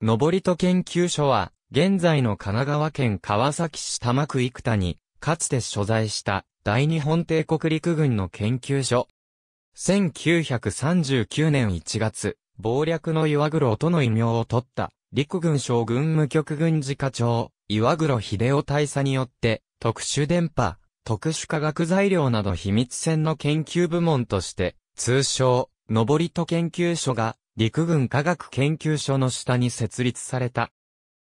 登戸研究所は、現在の神奈川県川崎市多摩区幾田に、かつて所在した大日本帝国陸軍の研究所。1939年1月、謀略の岩黒との異名を取った、陸軍将軍無局軍事課長、岩黒秀夫大佐によって、特殊電波、特殊化学材料など秘密戦の研究部門として、通称、登戸研究所が陸軍科学研究所の下に設立された。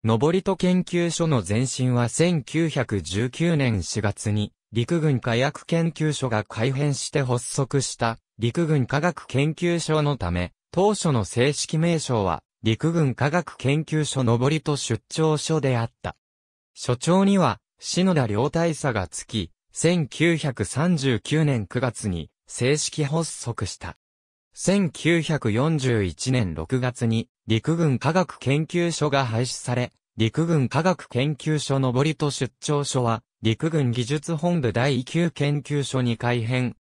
登戸研究所の前身は1919年4月に陸軍科学研究所が改編して発足した陸軍科学研究所のため、当初の正式名称は陸軍科学研究所登戸出張所であった。所長には篠田良大佐がつき、1939年9月に正式発足した。1941年6月に陸軍科学研究所が廃止され、陸軍科学研究所ぼりと出張所は陸軍技術本部第9研究所に改編。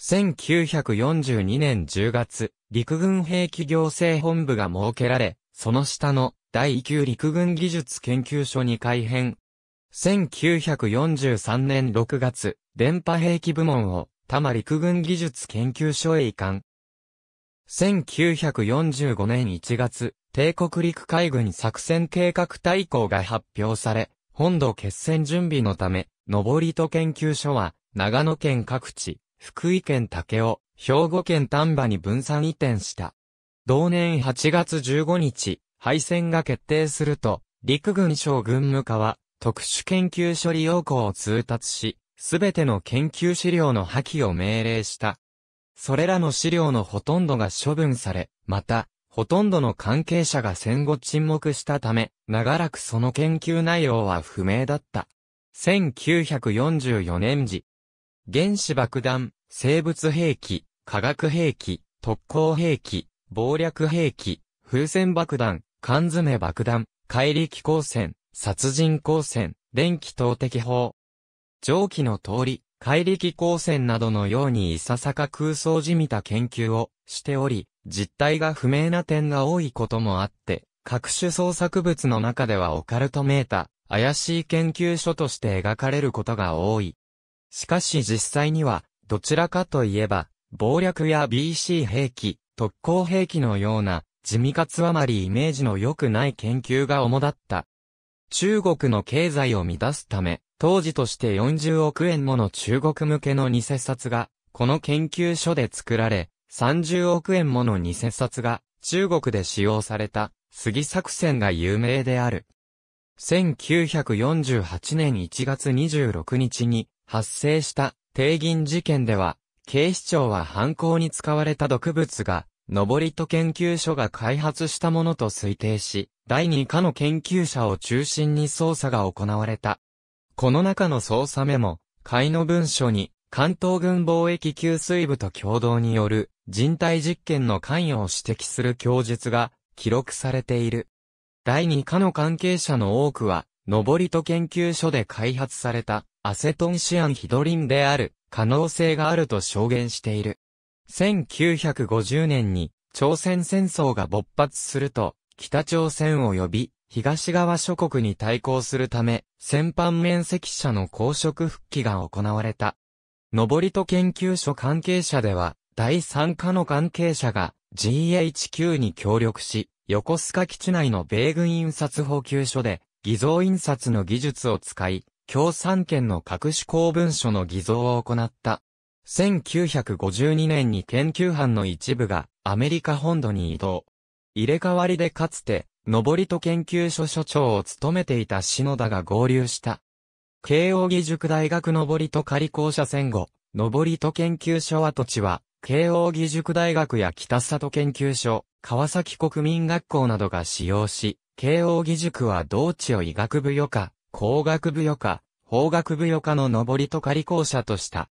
1942年10月、陸軍兵器行政本部が設けられ、その下の第9陸軍技術研究所に改編。1943年6月、電波兵器部門を多摩陸軍技術研究所へ移管。1945年1月、帝国陸海軍作戦計画大綱が発表され、本土決戦準備のため、登戸研究所は、長野県各地、福井県武雄、兵庫県丹波に分散移転した。同年8月15日、敗戦が決定すると、陸軍省軍務課は、特殊研究所利用校を通達し、すべての研究資料の破棄を命令した。それらの資料のほとんどが処分され、また、ほとんどの関係者が戦後沈黙したため、長らくその研究内容は不明だった。1944年時、原子爆弾、生物兵器、化学兵器、特攻兵器、暴略兵器、風船爆弾、缶詰爆弾、怪力光線、殺人光線、電気投擲法。上記の通り、怪力光線などのようにいささか空想じみた研究をしており、実態が不明な点が多いこともあって、各種創作物の中ではオカルトメータ、怪しい研究所として描かれることが多い。しかし実際には、どちらかといえば、暴略や BC 兵器、特攻兵器のような、地味かつあまりイメージの良くない研究が主だった中国の経済を乱すため、当時として40億円もの中国向けの偽札が、この研究所で作られ、30億円もの偽札が、中国で使用された、杉作戦が有名である。1948年1月26日に、発生した、帝銀事件では、警視庁は犯行に使われた毒物が、登りと研究所が開発したものと推定し、第2課の研究者を中心に捜査が行われた。この中の捜査メモ、会の文書に、関東軍貿易給水部と共同による人体実験の関与を指摘する供述が記録されている。第2課の関係者の多くは、登りと研究所で開発されたアセトンシアンヒドリンである可能性があると証言している。1950年に朝鮮戦争が勃発すると、北朝鮮及び東側諸国に対抗するため、戦犯面積者の公職復帰が行われた。登戸研究所関係者では、第三課の関係者が GHQ に協力し、横須賀基地内の米軍印刷補給所で、偽造印刷の技術を使い、共産圏の各種公文書の偽造を行った。1952年に研究班の一部がアメリカ本土に移動。入れ替わりでかつて、登戸研究所所長を務めていた篠田が合流した。慶應義塾大学登戸仮校舎戦後、登戸研究所跡地は、慶應義塾大学や北里研究所、川崎国民学校などが使用し、慶應義塾は同地を医学部予科、工学部予科、法学部予科の登戸仮校舎とした。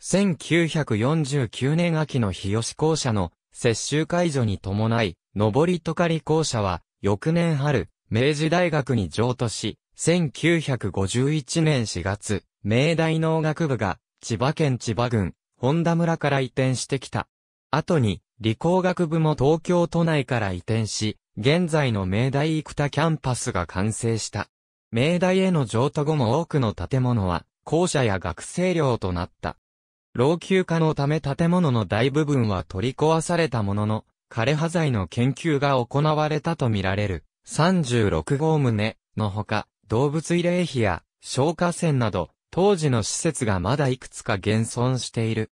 1949年秋の日吉校舎の接収解除に伴い、上りとかり校舎は、翌年春、明治大学に譲渡し、1951年4月、明大農学部が、千葉県千葉郡、本田村から移転してきた。後に、理工学部も東京都内から移転し、現在の明大生田キャンパスが完成した。明大への譲渡後も多くの建物は、校舎や学生寮となった。老朽化のため建物の大部分は取り壊されたものの、枯葉剤の研究が行われたとみられる36号棟のほか、動物慰霊碑や消火栓など、当時の施設がまだいくつか現存している。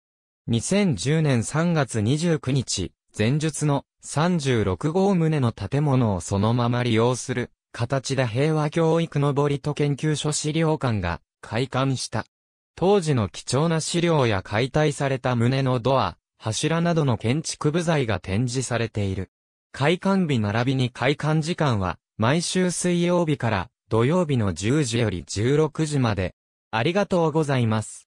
2010年3月29日、前述の36号棟の建物をそのまま利用する形で平和教育のぼりと研究所資料館が開館した。当時の貴重な資料や解体された胸のドア、柱などの建築部材が展示されている。開館日並びに開館時間は、毎週水曜日から土曜日の10時より16時まで。ありがとうございます。